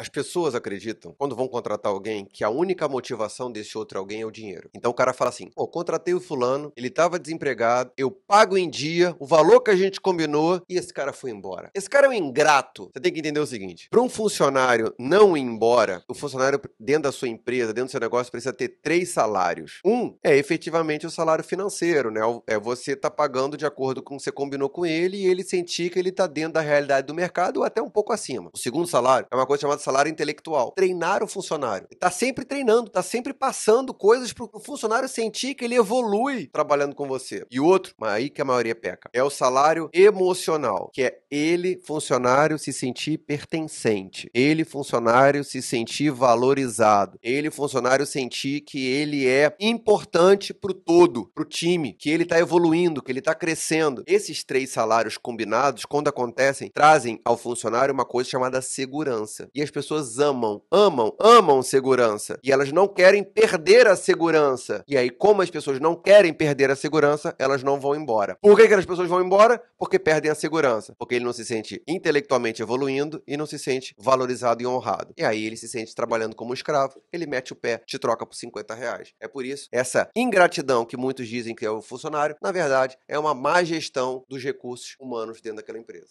As pessoas acreditam, quando vão contratar alguém, que a única motivação desse outro alguém é o dinheiro. Então o cara fala assim: pô, contratei o fulano, ele estava desempregado, eu pago em dia, o valor que a gente combinou e esse cara foi embora. Esse cara é um ingrato. Você tem que entender o seguinte: para um funcionário não ir embora, o funcionário dentro da sua empresa, dentro do seu negócio, precisa ter três salários. Um é efetivamente o salário financeiro, né? É, é você tá pagando de acordo com o que você combinou com ele e ele sentir que ele tá dentro da realidade do mercado ou até um pouco acima. O segundo salário é uma coisa chamada salário intelectual. Treinar o funcionário. Tá sempre treinando, tá sempre passando coisas para o funcionário sentir que ele evolui trabalhando com você. E outro, mas aí que a maioria peca, é o salário emocional, que é ele, funcionário, se sentir pertencente. Ele, funcionário, se sentir valorizado. Ele, funcionário, sentir que ele é importante para o todo, para o time, que ele está evoluindo, que ele está crescendo. Esses três salários combinados, quando acontecem, trazem ao funcionário uma coisa chamada segurança. E as pessoas amam, amam, amam segurança e elas não querem perder a segurança. E aí, como as pessoas não querem perder a segurança, elas não vão embora. Por que, que as pessoas vão embora? Porque perdem a segurança. Porque ele não se sente intelectualmente evoluindo e não se sente valorizado e honrado. E aí ele se sente trabalhando como um escravo, ele mete o pé, te troca por 50 reais. É por isso, essa ingratidão que muitos dizem que é o funcionário, na verdade, é uma má gestão dos recursos humanos dentro daquela empresa.